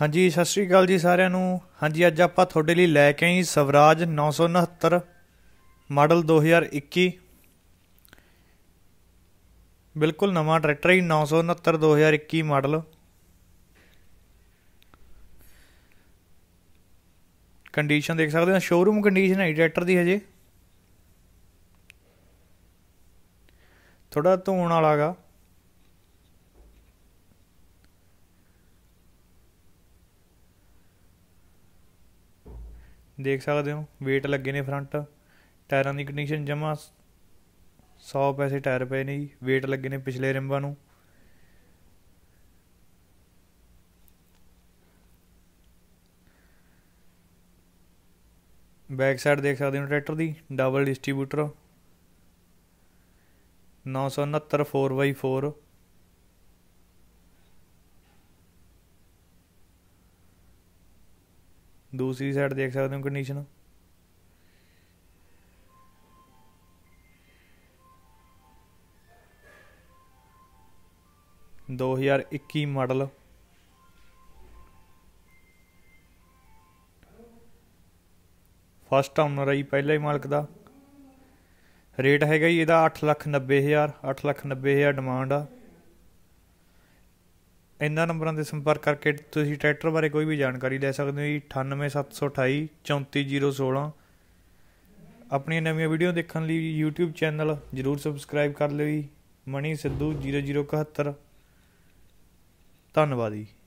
ਹਾਂਜੀ ਸਤਿ ਸ਼੍ਰੀ ਅਕਾਲ ਜੀ ਸਾਰਿਆਂ ਨੂੰ ਹਾਂਜੀ ਅੱਜ ਆਪਾਂ ਤੁਹਾਡੇ ਲਈ ਲੈ ਕੇ ਆਏ ਸਵਰਾਜ 969 ਮਾਡਲ 2021 ਬਿਲਕੁਲ ਨਵਾਂ ਟਰੈਕਟਰ ਹੀ 969 2021 ਮਾਡਲ ਕੰਡੀਸ਼ਨ ਦੇਖ ਸਕਦੇ ਹੋ ਸ਼ੋਰੂਮ ਕੰਡੀਸ਼ਨ ਹੈ ਟਰੈਕਟਰ ਦੀ ਹਜੇ ਥੋੜਾ ਧੋਣ ਵਾਲਾਗਾ ਦੇਖ ਸਕਦੇ ਹੋ weight ਲੱਗੇ ਨੇ ਫਰੰਟ ਟਾਇਰਾਂ ਦੀ ਕੰਡੀਸ਼ਨ ਜਮਾ 100 ਪੈਸੇ ਟਾਇਰ ਪਏ ਨੇ ਜੀ weight ਲੱਗੇ ਨੇ ਪਿਛਲੇ ਰਿੰਬਾਂ ਨੂੰ ਬੈਕ ਸਾਈਡ ਦੇਖ ਸਕਦੇ ਹੋ ਟਰੈਕਟਰ ਦੀ ਡਬਲ ਡਿਸਟ੍ਰੀਬਿਊਟਰ 969 4x4 ਦੂਸਰੀ ਸਾਈਡ ਦੇਖ ਸਕਦੇ ਹੋ ਕੰਡੀਸ਼ਨ ਦੋ ਹਜ਼ਾਰ 2021 ਮਾਡਲ ਫਸਟ ਆਨਰ ਆਈ ਪਹਿਲਾ ਹੀ ਮਾਲਕ ਦਾ ਰੇਟ ਹੈਗਾ ਜੀ ਇਹਦਾ 8 ਲੱਖ 90 ਹਜ਼ਾਰ 8 ਲੱਖ 90 ਹਜ਼ਾਰ ਡਿਮਾਂਡ ਆ ਇਹਨਾਂ ਨੰਬਰਾਂ ਤੇ ਸੰਪਰਕ ਕਰਕੇ ਤੁਸੀਂ ਟਰੈਕਟਰ ਬਾਰੇ ਕੋਈ ਵੀ ਜਾਣਕਾਰੀ ਲੈ ਸਕਦੇ ਹੋ ਜੀ 98728 34016 ਆਪਣੀਆਂ ਨਵੀਆਂ ਵੀਡੀਓ ਦੇਖਣ ਲਈ YouTube ਚੈਨਲ ਜਰੂਰ ਸਬਸਕ੍ਰਾਈਬ ਕਰ ਲਿਓ ਜੀ ਮਣੀ ਸਿੱਧੂ 0071 ਧੰਨਵਾਦ ਜੀ